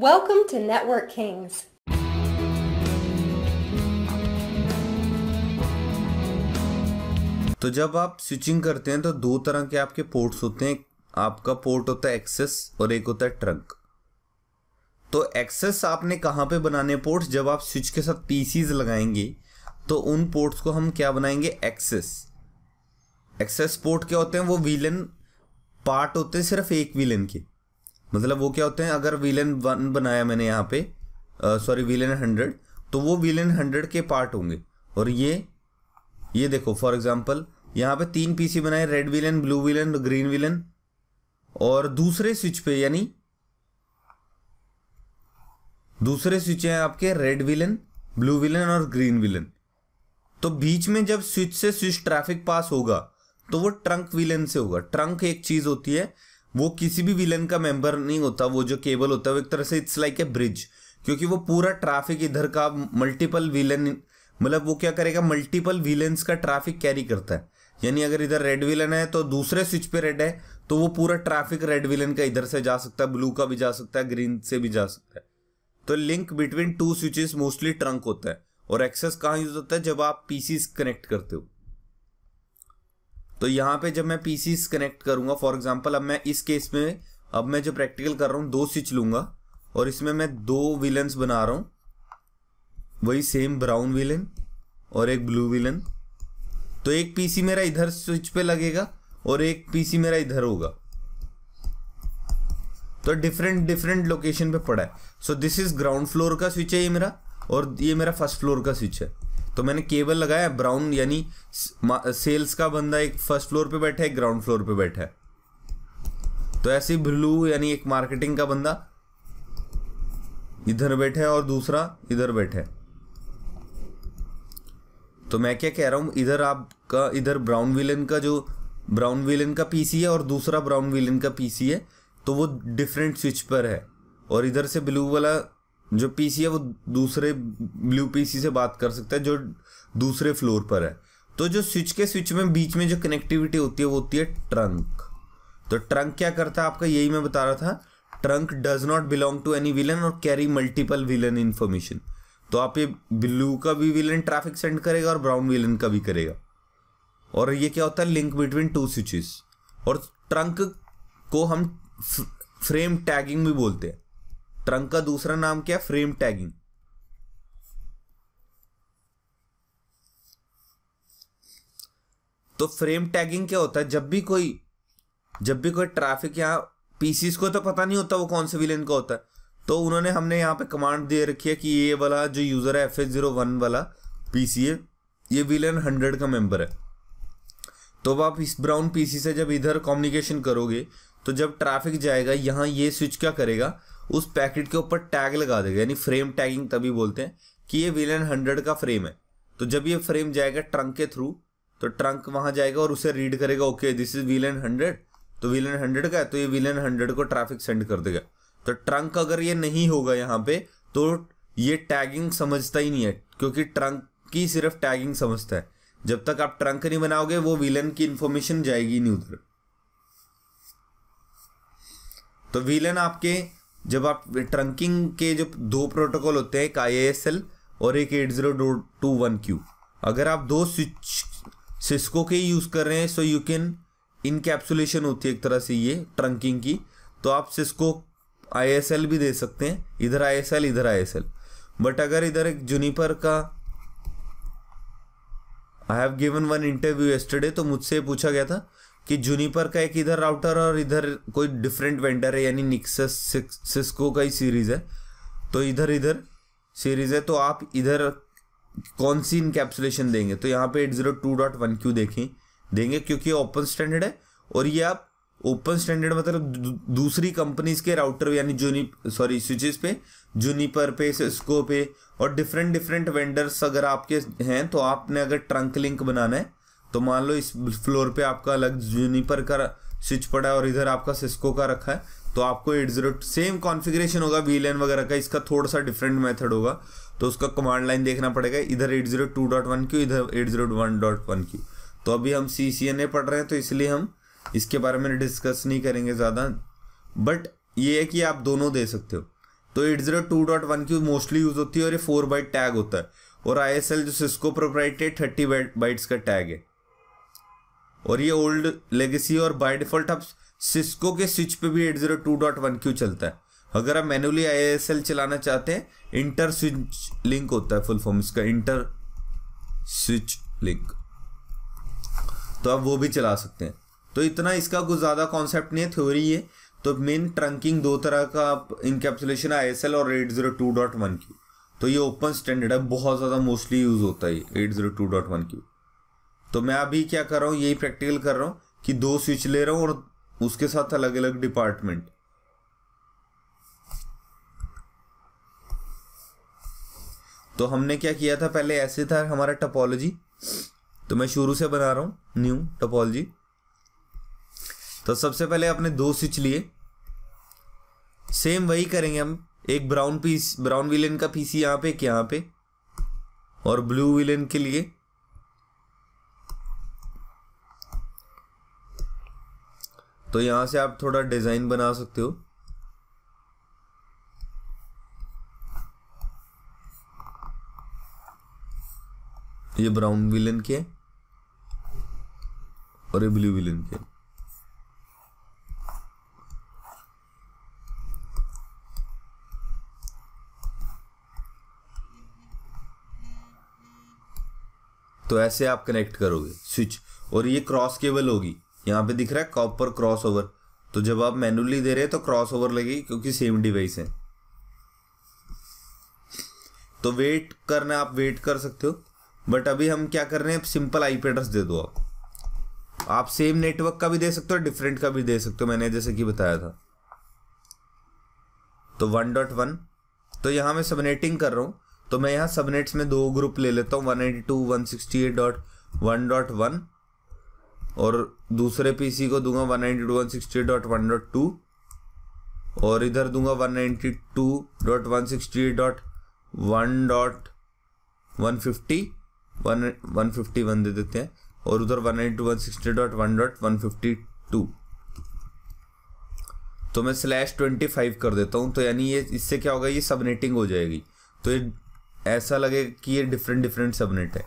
Welcome to Network Kings. तो जब आप स्विचिंग करते हैं तो दो तरह के आपके पोर्ट्स होते हैं आपका पोर्ट होता है एक्सेस और एक होता है ट्रंक तो एक्सेस आपने कहाँ पे बनाने पोर्ट्स जब आप स्विच के साथ पीसीज लगाएंगे तो उन पोर्ट्स को हम क्या बनाएंगे एक्सेस एक्सेस पोर्ट क्या होते हैं वो विलन पार्ट होते हैं सिर्फ एक विलन के मतलब वो क्या होते हैं अगर विलेन वन बनाया मैंने यहाँ पे सॉरी विलेन हंड्रेड तो वो विलेन हंड्रेड के पार्ट होंगे और ये ये देखो फॉर एग्जाम्पल यहाँ पे तीन पीसी बनाए red VLAN blue VLAN green VLAN और दूसरे स्विच पे यानी दूसरे स्विच हैं आपके रेड विलन ब्लू विलन और ग्रीन विलन तो बीच में जब स्विच से स्विच ट्रैफिक पास होगा तो वो ट्रंक विलेन से होगा ट्रंक एक चीज होती है वो किसी भी विलन का मेंबर नहीं होता वो जो केबल होता है वो एक तरह से इट्स लाइक ए ब्रिज क्योंकि वो पूरा ट्रैफिक इधर का मल्टीपल विलन मतलब वो क्या करेगा मल्टीपल विलन का ट्रैफिक कैरी करता है यानी अगर इधर रेड विलन है तो दूसरे स्विच पे रेड है तो वो पूरा ट्रैफिक रेड विलन का इधर से जा सकता है ब्लू का भी जा सकता है ग्रीन से भी जा सकता है तो link between two switches mostly trunk होता है और एक्सेस कहाँ यूज होता है जब आप पीसीस कनेक्ट करते हो तो यहाँ पे जब मैं पीसीस कनेक्ट करूंगा फॉर एग्जाम्पल अब मैं इस केस में अब मैं जो प्रैक्टिकल कर रहा हूँ दो स्विच लूंगा और इसमें मैं दो विलन्स बना रहा हूँ वही सेम ब्राउन विलन और एक ब्लू विलन तो एक पीसी मेरा इधर स्विच पे लगेगा और एक पीसी मेरा इधर होगा तो डिफरेंट डिफरेंट लोकेशन पे पड़ा है so this is ground floor का स्विच है ये मेरा और ये मेरा फर्स्ट फ्लोर का स्विच है तो मैंने केबल लगाया ब्राउन यानी सेल्स का बंदा एक फर्स्ट फ्लोर पे बैठा है ग्राउंड फ्लोर पे बैठा है तो ऐसे ब्लू यानी एक मार्केटिंग का बंदा इधर बैठा है और दूसरा इधर बैठा है तो मैं क्या कह रहा हूँ इधर आपका इधर ब्राउन विलन का जो ब्राउन विलन का पीसी है और दूसरा ब्राउन विलन का पीसी है तो वो डिफरेंट स्विच पर है और इधर से ब्लू वाला जो पीसी है वो दूसरे ब्लू पीसी से बात कर सकता है जो दूसरे फ्लोर पर है तो जो स्विच के स्विच में बीच में जो कनेक्टिविटी होती है वो होती है ट्रंक तो ट्रंक क्या करता है आपका यही मैं बता रहा था trunk does not belong to any VLAN और कैरी मल्टीपल विलन इन्फॉर्मेशन तो आप ये ब्लू का भी विलन ट्रैफिक सेंड करेगा और ब्राउन विलन का भी करेगा और ये क्या होता है लिंक बिटवीन टू स्विचेस और ट्रंक को हम फ्रेम टैगिंग भी बोलते हैं ट्रंक का दूसरा नाम क्या है फ्रेम टैगिंग तो फ्रेम टैगिंग क्या होता है जब भी कोई जब भी कोई ट्रैफिक यहाँ पीसीस को तो पता नहीं होता वो कौन से विलेन का होता है तो उन्होंने हमने यहाँ पे कमांड दे रखी है कि ये वाला जो यूज़र है एफ एस जीरो वन वाला पी सी ये विलेन हंड्रेड का मेंबर है तो आप इस ब्राउन पीसी से जब इधर कम्युनिकेशन करोगे तो जब ट्रैफिक जाएगा यहाँ ये स्विच क्या करेगा उस पैकेट के ऊपर टैग लगा देगा यानी फ्रेम टैगिंग तभी बोलते हैं कि ये विलन हंड्रेड का फ्रेम है तो जब ये फ्रेम जाएगा ट्रंक के थ्रू तो ट्रंक वहां जाएगा और उसे रीड करेगा okay this is VLAN hundred तो विलन हंड्रेड का है तो ये विलन हंड्रेड को ट्रैफिक सेंड कर देगा तो ट्रंक अगर ये नहीं होगा यहाँ पे तो ये टैगिंग समझता ही नहीं है क्योंकि ट्रंक की सिर्फ टैगिंग समझता है जब तक आप ट्रंक नहीं बनाओगे वो विलन की इंफॉर्मेशन जाएगी नहीं उधर तो विलन आपके जब आप ट्रंकिंग के जो दो प्रोटोकॉल होते हैं एक आई एस एल और एक eight zero two one Q अगर आप दो स्विच सिस्को के यूज़ कर रहे हैं सो यू कैन इनकैप्सुलेशन होती है एक तरह से ये ट्रंकिंग की तो आप सिस्को आई भी दे सकते हैं इधर आई इधर आई बट अगर इधर एक जुनिपर का I have given one interview yesterday तो मुझसे पूछा गया था कि जूनिपर का एक इधर राउटर और इधर कोई डिफरेंट वेंडर है यानी निक्सस सिस्को का ही सीरीज है तो इधर इधर सीरीज है तो आप इधर कौन सी इनकेप्सुलेशन देंगे तो यहाँ पे eight zero two dot one Q देखें देंगे क्योंकि ये ओपन स्टैंडर्ड है और ये आप ओपन स्टैंडर्ड मतलब दूसरी कंपनीज के राउटर यानी जूनी सॉरी स्विचेस पे जूनीपर पे सिस्को पे और डिफरेंट डिफरेंट वेंडर्स अगर आपके हैं तो आपने अगर ट्रंक लिंक बनाना है तो मान लो इस फ्लोर पे आपका अलग जूनिपर का स्विच पड़ा है और इधर आपका सिस्को का रखा है तो आपको एट जीरो सेम कॉन्फ़िगरेशन होगा वी लाइन वगैरह का इसका थोड़ा सा डिफरेंट मेथड होगा तो उसका कमांड लाइन देखना पड़ेगा इधर eight zero two dot one Q इधर eight zero one dot one Q तो अभी हम सी सी एन ए पढ़ रहे हैं तो इसलिए हम इसके बारे में डिस्कस नहीं करेंगे ज़्यादा बट ये है कि आप दोनों दे सकते हो तो eight zero two dot one Q mostly use होती है और ये फोर बाइट टैग होता है और आई एस एल जो सिस्को प्रोप्राइटेड थर्टी बाइट्स का टैग है और ये ओल्ड लेगेसी और बाय डिफॉल्ट आप सिस्को के स्विच पे भी eight zero two dot one Q चलता है अगर आप मैनुअली एल चलाना चाहते हैं इंटर स्विच लिंक होता है फुल फॉर्म इसका इंटर स्विच लिंक तो आप वो भी चला सकते हैं तो इतना इसका कुछ ज़्यादा कॉन्सेप्ट नहीं है थ्योरी है तो मेन ट्रंकिंग दो तरह का आप इनकेप्सुलेशन आई एस एल और eight zero two dot one Q तो ये ओपन स्टैंडर्ड है बहुत ज़्यादा मोस्टली यूज़ होता है eight zero two dot one Q तो मैं अभी क्या कर रहा हूँ यही प्रैक्टिकल कर रहा हूँ कि दो स्विच ले रहा हूँ और उसके साथ अलग अलग डिपार्टमेंट तो हमने क्या किया था पहले ऐसे था हमारा टपोलॉजी तो मैं शुरू से बना रहा हूँ न्यू टपोलॉजी तो सबसे पहले आपने दो स्विच लिए सेम वही करेंगे हम एक ब्राउन पीस ब्राउन विलेन का पीस यहाँ पे एक यहाँ पे और ब्लू विलेन के लिए तो यहां से आप थोड़ा डिज़ाइन बना सकते हो ये ब्राउन विलन के और ये ब्लू विलन के तो ऐसे आप कनेक्ट करोगे स्विच और ये क्रॉस केबल होगी यहाँ पे दिख रहा है कॉपर क्रॉस ओवर तो जब आप मैनुअली दे रहे हैं तो क्रॉस ओवर लगेगी क्योंकि सेम डिवाइस है तो वेट करना आप वेट कर सकते हो बट अभी हम क्या कर रहे हैं सिंपल आईपी एड्रेस दे दो आप आप सेम नेटवर्क का भी दे सकते हो डिफरेंट का भी दे सकते हो मैंने जैसे कि बताया था तो वन डॉट वन तो यहां मैं सबनेटिंग कर रहा हूं तो मैं यहाँ सबनेट्स में दो ग्रुप ले लेता हूँ one eighty two one sixty eight dot one dot one और दूसरे पीसी को दूंगा one ninety two one sixty dot one dot two और इधर दूंगा one ninety two dot one sixty dot one dot one fifty one one fifty one दे देते हैं और उधर one nine two one sixty dot one dot one fifty two तो मैं स्लैश ट्वेंटी फाइव कर देता हूँ तो यानी ये इससे क्या होगा ये सबनेटिंग हो जाएगी तो ये ऐसा लगेगा कि ये डिफरेंट डिफरेंट सबनेट है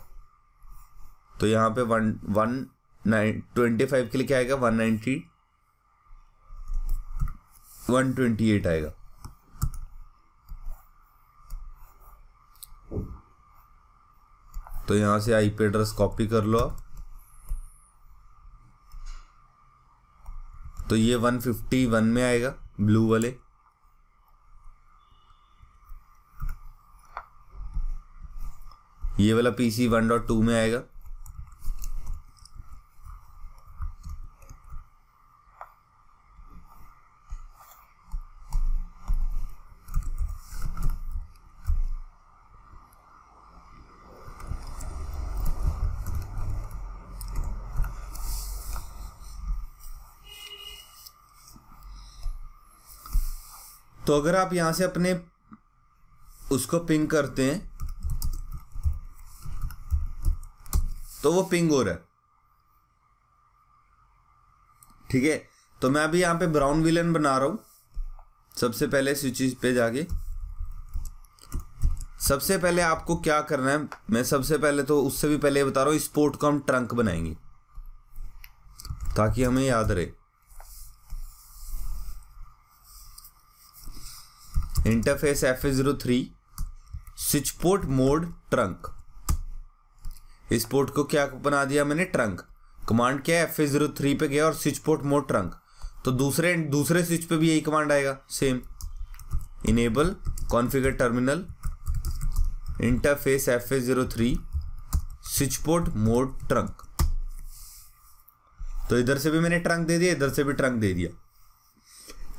तो यहाँ पे वन वन ट्वेंटी फाइव के लिए क्या आएगा one ninety one twenty eight आएगा तो यहां से आईपी एड्रेस कॉपी कर लो आप तो ये वन फिफ्टी वन में आएगा ब्लू वाले ये वाला पीसी वन डॉट टू में आएगा तो अगर आप यहाँ से अपने उसको पिंग करते हैं तो वो पिंग हो रहा है ठीक है तो मैं अभी यहाँ पे ब्राउन विलन बना रहा हूँ सबसे पहले स्विचेज पे जाके सबसे पहले आपको क्या करना है मैं सबसे पहले तो उससे भी पहले बता रहा हूँ स्पोर्ट कॉम को हम ट्रंक बनाएंगे ताकि हमें याद रहे interface F zero three switch port mode trunk इस पोर्ट को क्या बना दिया मैंने ट्रंक कमांड क्या है एफ जीरो थ्री पे गया और स्विच पोर्ट मोड ट्रंक तो दूसरे दूसरे स्विच पे भी यही कमांड आएगा same enable configure terminal interface F zero three switch port mode trunk तो इधर से भी मैंने ट्रंक दे दिया इधर से भी ट्रंक दे दिया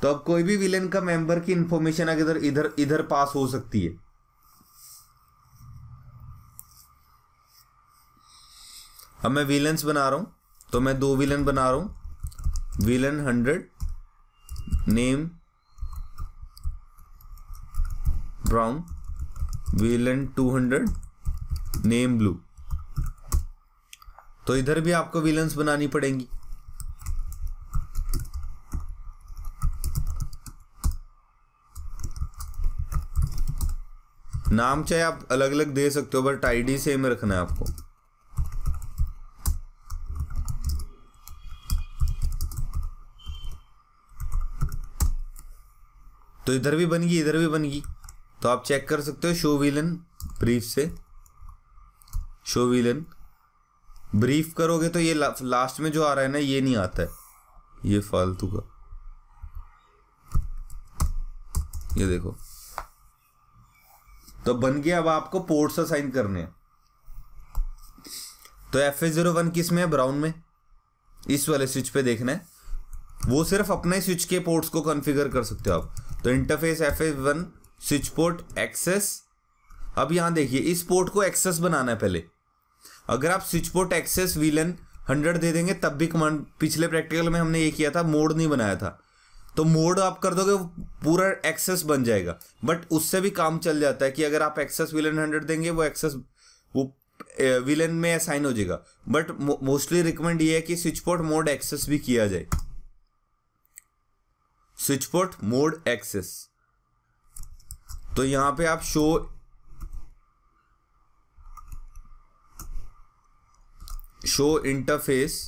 तो अब कोई भी विलेन का मेंबर की इंफॉर्मेशन अगर इधर इधर पास हो सकती है अब मैं विलन्स बना रहा हूं तो मैं दो विलन बना रहा हूं VLAN hundred name brown VLAN two hundred name blue तो इधर भी आपको विलन्स बनानी पड़ेंगी नाम चाहे आप अलग अलग दे सकते हो बट डी सेम रखना है आपको तो इधर भी बन गई इधर भी बन गई तो आप चेक कर सकते हो शो विलन ब्रीफ से शो विलन ब्रीफ करोगे तो ये ला, लास्ट में जो आ रहा है ना ये नहीं आता है ये फालतू का ये देखो तो बन गया अब आपको पोर्ट्स असाइन करने हैं तो एफ ए जीरो वन किस में है ब्राउन में इस वाले स्विच पे देखना है वो सिर्फ अपने स्विच के पोर्ट्स को कॉन्फ़िगर कर सकते हो आप तो interface F A one switch port access अब यहाँ देखिए इस पोर्ट को एक्सेस बनाना है पहले अगर आप switch port access VLAN hundred दे देंगे तब भी कमांड पिछले प्रैक्टिकल में हमने ये किया था मोड नहीं बनाया था तो मोड आप कर दोगे पूरा एक्सेस बन जाएगा बट उससे भी काम चल जाता है कि अगर आप एक्सेस विलन हंड्रेड देंगे वो एक्सेस वो विलन में असाइन हो जाएगा बट मोस्टली रिकमेंड ये है कि स्विच पोर्ट मोड एक्सेस भी किया जाए स्विच पोर्ट मोड एक्सेस तो यहां पे आप show show interface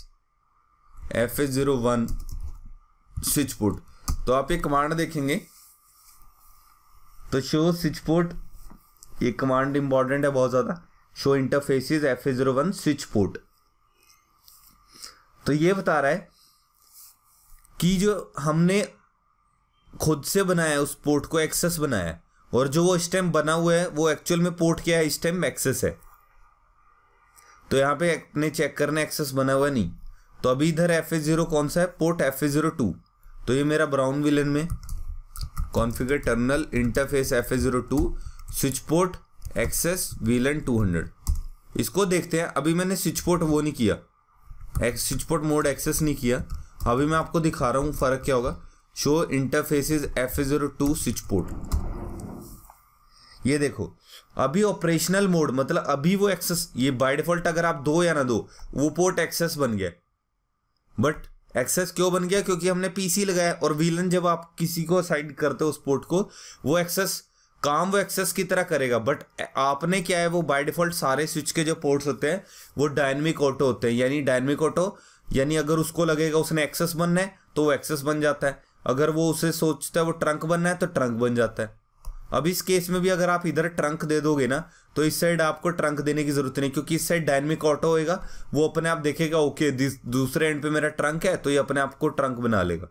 F S zero one switch port तो आप एक कमांड देखेंगे तो शो स्विच पोर्ट ये कमांड इंपॉर्टेंट है बहुत ज़्यादा show interfaces F A zero one switch port तो ये बता रहा है कि जो हमने खुद से बनाया है उस पोर्ट को एक्सेस बनाया है और जो वो इस टाइम बना हुआ है वो एक्चुअल में पोर्ट क्या है इस टाइम एक्सेस है तो यहाँ पे अपने चेक करने एक्सेस बना हुआ नहीं तो अभी इधर एफ ए जीरो कौन सा है port F A zero two तो ये मेरा ब्राउन विलन में configure terminal interface F A zero two switch port access VLAN two hundred इसको देखते हैं अभी मैंने स्विच पोर्ट वो नहीं किया स्विच पोर्ट मोड एक्सेस नहीं किया अभी मैं आपको दिखा रहा हूँ फ़र्क क्या होगा show interface F A zero two switch port ये देखो अभी ऑपरेशनल मोड मतलब अभी वो एक्सेस ये बाय डिफॉल्ट अगर आप दो या ना दो वो पोर्ट एक्सेस बन गया बट एक्सेस क्यों बन गया क्योंकि हमने पीसी लगाया और वीलन जब आप किसी को साइड करते हो उस पोर्ट को वो एक्सेस काम वो एक्सेस की तरह करेगा बट आपने क्या है वो बाय डिफॉल्ट सारे स्विच के जो पोर्ट्स होते हैं वो डायनमिक ऑटो होते हैं यानी डायनमिक ऑटो यानी अगर उसको लगेगा उसने एक्सेस बनना है तो वो एक्सेस बन जाता है अगर वो उसे सोचता है वो ट्रंक बनना है तो ट्रंक बन जाता है अब इस केस में भी अगर आप इधर ट्रंक दे दोगे ना तो इस साइड आपको ट्रंक देने की जरूरत नहीं क्योंकि इस साइड डायनमिक ऑटो होएगा वो अपने आप देखेगा ओके दूसरे एंड पे मेरा ट्रंक है तो ये अपने आप को ट्रंक बना लेगा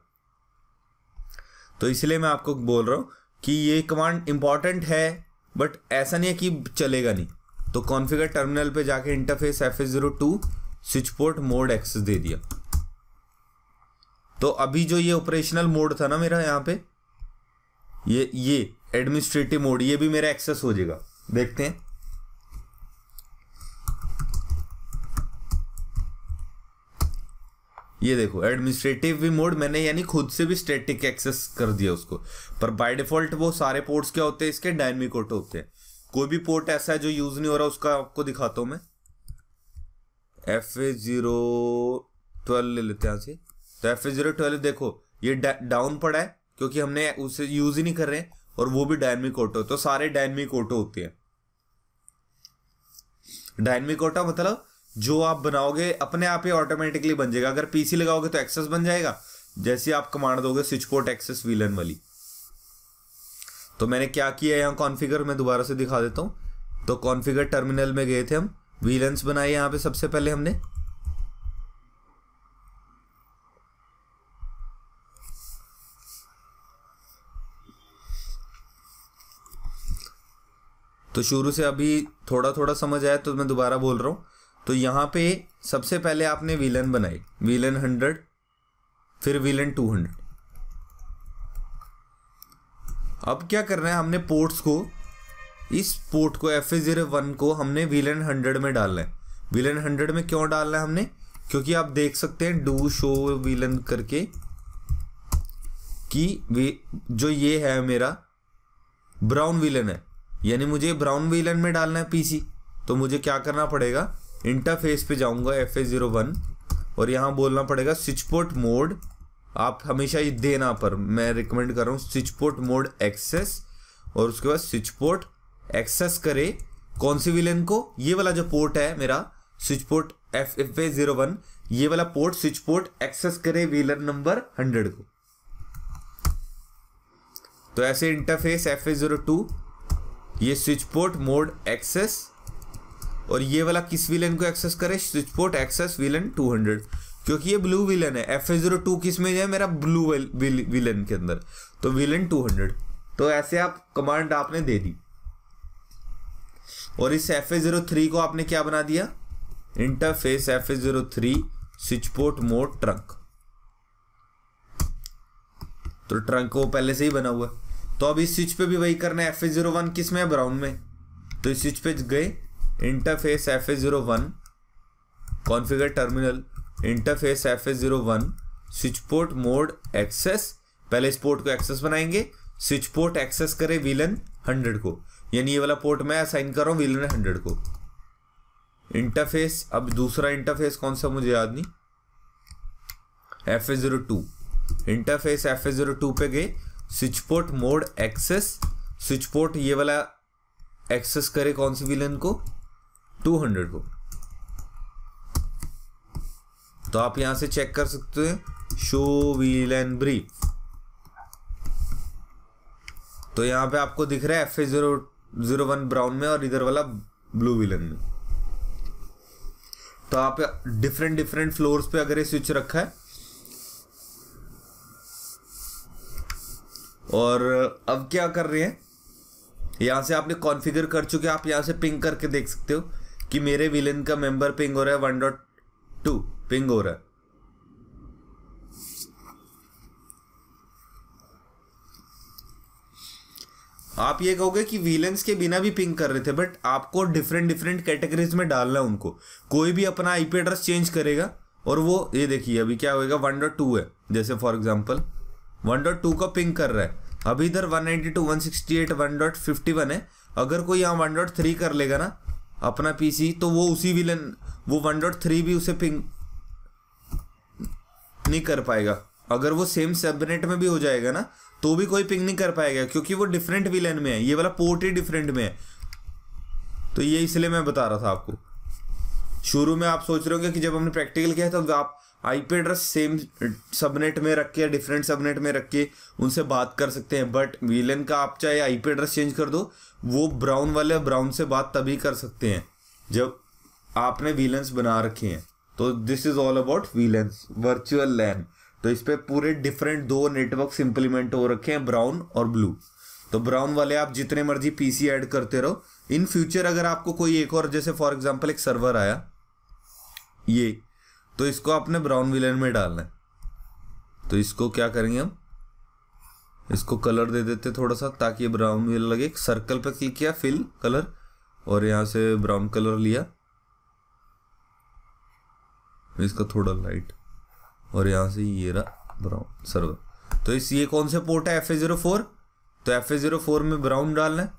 तो इसलिए मैं आपको बोल रहा हूँ कि ये कमांड इंपॉर्टेंट है बट ऐसा नहीं है कि चलेगा नहीं तो कॉन्फिगर टर्मिनल पे जाके interface F S zero two switch port mode access दे दिया तो अभी जो ये ऑपरेशनल मोड था ना मेरा यहाँ पे ये ये एडमिनिस्ट्रेटिव मोड ये भी मेरा एक्सेस हो जाएगा देखते हैं ये देखो एडमिनिस्ट्रेटिव भी मोड मैंने यानी खुद से भी स्टैटिक एक्सेस कर दिया उसको पर बाय डिफॉल्ट वो सारे पोर्ट्स क्या होते हैं इसके डायनमिक ऑटो होते हैं कोई भी पोर्ट ऐसा है जो यूज नहीं हो रहा उसका आपको दिखाता हूं मैं एफ ए जीरो ट्वेल्व ले लेते हैं से तो एफ ए जीरो ट्वेल्व देखो ये डाउन पड़ा है क्योंकि हमने उसे यूज ही नहीं कर रहे हैं और वो भी डायनमिक ऑटो तो सारे डायनमिक ऑटो होते हैं डायनमिक ऑटो मतलब जो आप बनाओगे अपने आप ही ऑटोमेटिकली बन जाएगा अगर पीसी लगाओगे तो एक्सेस बन जाएगा जैसे आप कमांड दोगे स्विच पोर्ट एक्सेस व्हीलन वाली तो मैंने क्या किया यहाँ कॉन्फ़िगर मैं दोबारा से दिखा देता हूँ तो कॉन्फ़िगर टर्मिनल में गए थे हम व्हीलेंस e बनाए यहाँ पे सबसे पहले हमने तो शुरू से अभी थोड़ा थोड़ा समझ आया तो मैं दोबारा बोल रहा हूँ तो यहाँ पे सबसे पहले आपने विलन बनाई विलन हंड्रेड फिर विलन टू हंड्रेड अब क्या कर रहे हैं हमने पोर्ट्स को इस पोर्ट को एफ जीरो वन को हमने विलन हंड्रेड में डालना है विलन हंड्रेड में क्यों डालना है हमने क्योंकि आप देख सकते हैं डू शो विलन करके कि जो ये है मेरा ब्राउन विलन है यानी मुझे ब्राउन वीलन में डालना है पीसी तो मुझे क्या करना पड़ेगा इंटरफेस पे जाऊंगा एफ ए ज़ीरो वन और यहाँ बोलना पड़ेगा स्विच पोर्ट मोड आप हमेशा ये देना पर मैं रिकमेंड कर रहा हूँ स्विच पोर्ट मोड एक्सेस और उसके बाद स्विच पोर्ट एक्सेस करे कौन सी विलन को ये वाला जो पोर्ट है मेरा switch port F F A zero one ये वाला पोर्ट स्विच पोर्ट एक्सेस करे विलन नंबर हंड्रेड को तो ऐसे interface F A zero two ये स्विच पोर्ट मोड एक्सेस और ये वाला किस विलन को एक्सेस करे स्विच पोर्ट एक्सेस विलन 200 क्योंकि ये ब्लू विलन है एफ जीरो टू किस में जाए मेरा ब्लू विलन के अंदर तो विलन 200 तो ऐसे आप कमांड आपने दे दी और इस एफ जीरो थ्री को आपने क्या बना दिया interface F zero three switch port mode trunk तो ट्रंक को पहले से ही बना हुआ है तो अब इस स्विच पे भी वही करना है एफ ए जीरो वन किस में है ब्राउन में तो इस स्विच पे गए interface F A zero one configure terminal interface F A zero one switch port mode access पहले इस पोर्ट को एक्सेस बनाएंगे स्विच पोर्ट एक्सेस करे विलन हंड्रेड को यानी ये वाला पोर्ट मैं असाइन कर रहा हूँ विलन हंड्रेड को इंटरफेस अब दूसरा इंटरफेस कौन सा मुझे याद नहीं F A zero two interface F A zero two पे गए switch port mode access switch port ये वाला एक्सेस करे कौन सी विलन को 200 को तो आप यहां से चेक कर सकते हैं शो विलन ब्रीफ तो यहां पे आपको दिख रहा है F A zero zero one brown में और इधर वाला ब्लू विलन में तो आप डिफरेंट डिफरेंट फ्लोर्स पे अगर ये स्विच रखा है और अब क्या कर रहे हैं यहाँ से आपने कॉन्फ़िगर कर चुके आप यहाँ से पिंग करके देख सकते हो कि मेरे विलन का मेंबर पिंग हो रहा है वन डॉट टू पिंग हो रहा है आप ये कहोगे कि विलन्स के बिना भी पिंग कर रहे थे बट आपको डिफरेंट डिफरेंट कैटेगरीज में डालना है उनको कोई भी अपना आईपी एड्रेस चेंज करेगा और वो ये देखिए अभी क्या होएगा वन डॉट टू है जैसे for example one dot two का पिंक कर रहा है अभी इधर one ninety two one sixty eight one dot fifty one है अगर कोई यहाँ वन डॉट थ्री कर लेगा ना अपना पीसी तो वो उसी विलन वो वन डॉट थ्री भी उसे पिंक नहीं कर पाएगा अगर वो सेम सबनेट में भी हो जाएगा ना तो भी कोई पिंग नहीं कर पाएगा क्योंकि वो डिफरेंट विलन में है ये वाला पोर्ट ही डिफरेंट में है तो ये इसलिए मैं बता रहा था आपको शुरू में आप सोच रहे होंगे कि जब हमने प्रैक्टिकल किया था तो आप आईपी एड्रेस सेम सबनेट में रख के डिफरेंट सबनेट में रख के उनसे बात कर सकते हैं बट वीलन का आप चाहे आईपी एड्रेस चेंज कर दो वो ब्राउन वाले ब्राउन से बात तभी कर सकते हैं जब आपने वीलेंस बना रखे हैं तो this is all about VLANs virtual LAN तो इस पर पूरे डिफरेंट दो नेटवर्क इंप्लीमेंट हो रखे हैं ब्राउन और ब्लू तो ब्राउन वाले आप जितने मर्जी पीसी ऐड करते रहो इन फ्यूचर अगर आपको कोई एक और जैसे फॉर एग्जांपल एक सर्वर आया ये तो इसको आपने ब्राउन विलेन में डालना है तो इसको क्या करेंगे हम इसको कलर दे देते थोड़ा सा ताकि ये ब्राउन विलेन लगे सर्कल पर क्लिक किया फिल कलर और यहाँ से ब्राउन कलर लिया इसका थोड़ा लाइट और यहाँ से ये रहा ब्राउन सर्वर तो इस ये कौन से पोर्ट है एफ ए जीरो फोर तो एफ ए जीरो फोर में ब्राउन डालना है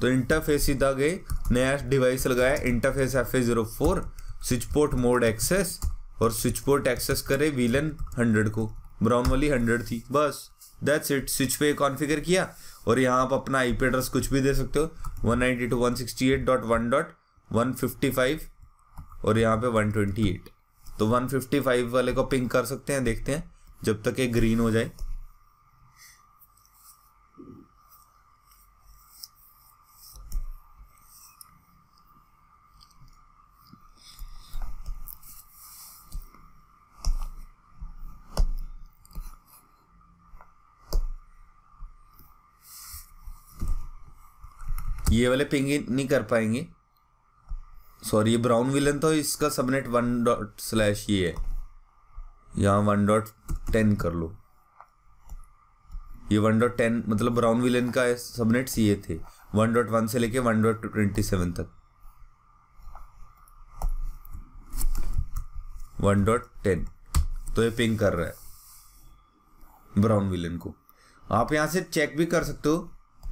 तो इंटरफेस सीधा गए नया डिवाइस लगाया interface F A zero four switch port mode access और स्विच पोर्ट एक्सेस करे वीलन हंड्रेड को ब्राउन वाली हंड्रेड थी बस दैट्स इट स्विच पे कॉन्फ़िगर किया और यहाँ आप अपना आई पी एड्रेस कुछ भी दे सकते हो one ninety two one sixty eight dot one dot one fifty five और यहाँ पे वन ट्वेंटी एट तो वन फिफ्टी फाइव वाले को पिंक कर सकते हैं देखते हैं जब तक ये ग्रीन हो जाए ये वाले पिंग नहीं कर पाएंगे सॉरी ये ब्राउन विलन तो इसका सबनेट वन डॉट स्लैश ये है यहाँ वन डॉट टेन कर लो ये वन डॉट टेन मतलब ब्राउन विलन का सबनेट ये थे वन डॉट वन से लेके वन डॉट ट्वेंटी सेवन तक वन डॉट टेन तो ये पिंग कर रहा है ब्राउन विलन को आप यहाँ से चेक भी कर सकते हो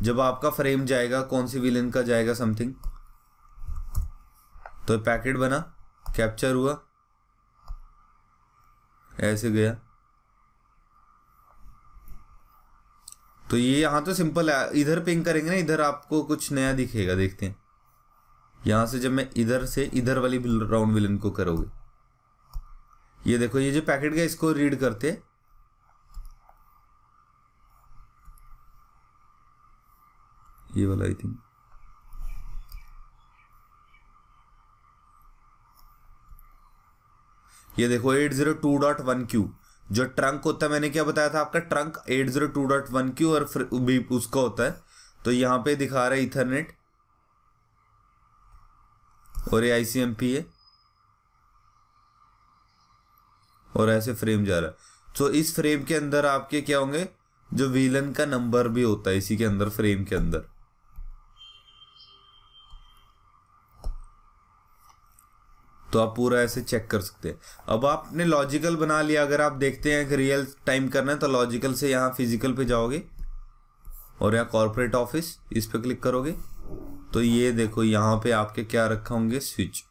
जब आपका फ्रेम जाएगा कौन सी विलन का जाएगा समथिंग तो पैकेट बना कैप्चर हुआ ऐसे गया तो ये यहां तो सिंपल है इधर पिंग करेंगे ना इधर आपको कुछ नया दिखेगा देखते हैं यहां से जब मैं इधर से इधर वाली राउंड विलन को करोगे ये देखो ये जो पैकेट गया इसको रीड करते ये वाला आई थिंक ये देखो eight zero two dot one Q जो ट्रंक होता है मैंने क्या बताया था आपका trunk eight zero two dot one Q और फिर भी उसका होता है तो यहां पे दिखा रहा है इथरनेट और ये आईसीएमपी है और ऐसे फ्रेम जा रहा है तो इस फ्रेम के अंदर आपके क्या होंगे जो व्हीलन का नंबर भी होता है इसी के अंदर फ्रेम के अंदर तो आप पूरा ऐसे चेक कर सकते हैं अब आपने लॉजिकल बना लिया अगर आप देखते हैं कि रियल टाइम करना है तो लॉजिकल से यहाँ फिजिकल पे जाओगे और यहाँ कॉरपोरेट ऑफिस इस पर क्लिक करोगे तो ये देखो यहाँ पे आपके क्या रखा होंगे स्विच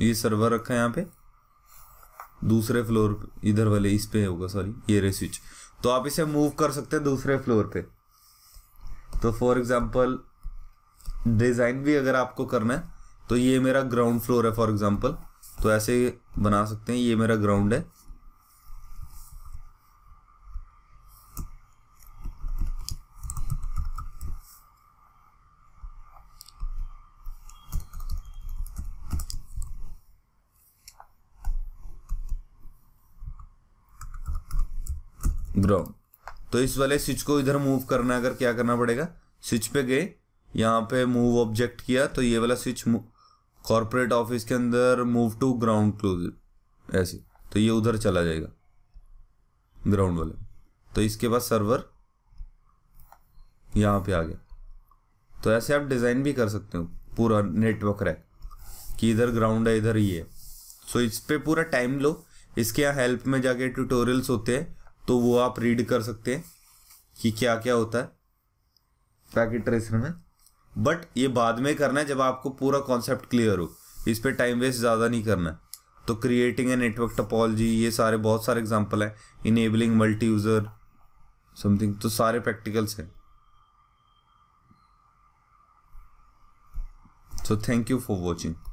ये सर्वर रखा है यहाँ पे दूसरे फ्लोर पे इधर वाले इस पे होगा सॉरी ये रे स्विच तो आप इसे मूव कर सकते हैं दूसरे फ्लोर पे तो फॉर एग्जाम्पल डिज़ाइन भी अगर आपको करना है तो ये मेरा ग्राउंड फ्लोर है फॉर एग्जांपल तो ऐसे बना सकते हैं ये मेरा ग्राउंड है ग्राउंड तो इस वाले स्विच को इधर मूव करना अगर क्या करना पड़ेगा स्विच पे गए यहाँ पे मूव ऑब्जेक्ट किया तो ये वाला स्विच कॉरपोरेट ऑफिस के अंदर मूव टू ग्राउंड क्लोज ऐसे तो ये उधर चला जाएगा ग्राउंड वाले तो इसके बाद सर्वर यहाँ पे आ गया तो ऐसे आप डिज़ाइन भी कर सकते हो पूरा नेटवर्क रैक कि इधर ग्राउंड है इधर ये सो इस पर पूरा टाइम लो इसके यहाँ हेल्प में जाके ट्यूटोरियल्स होते हैं तो वो आप रीड कर सकते हैं कि क्या क्या होता है पैकेट ट्रेसर में बट ये बाद में करना है जब आपको पूरा कॉन्सेप्ट क्लियर हो इस पर टाइम वेस्ट ज़्यादा नहीं करना है तो क्रिएटिंग ए नेटवर्क टपोलॉजी ये सारे बहुत सारे एग्जाम्पल हैं इनेबलिंग मल्टी यूज़र समथिंग तो सारे प्रैक्टिकल्स हैं so thank you for watching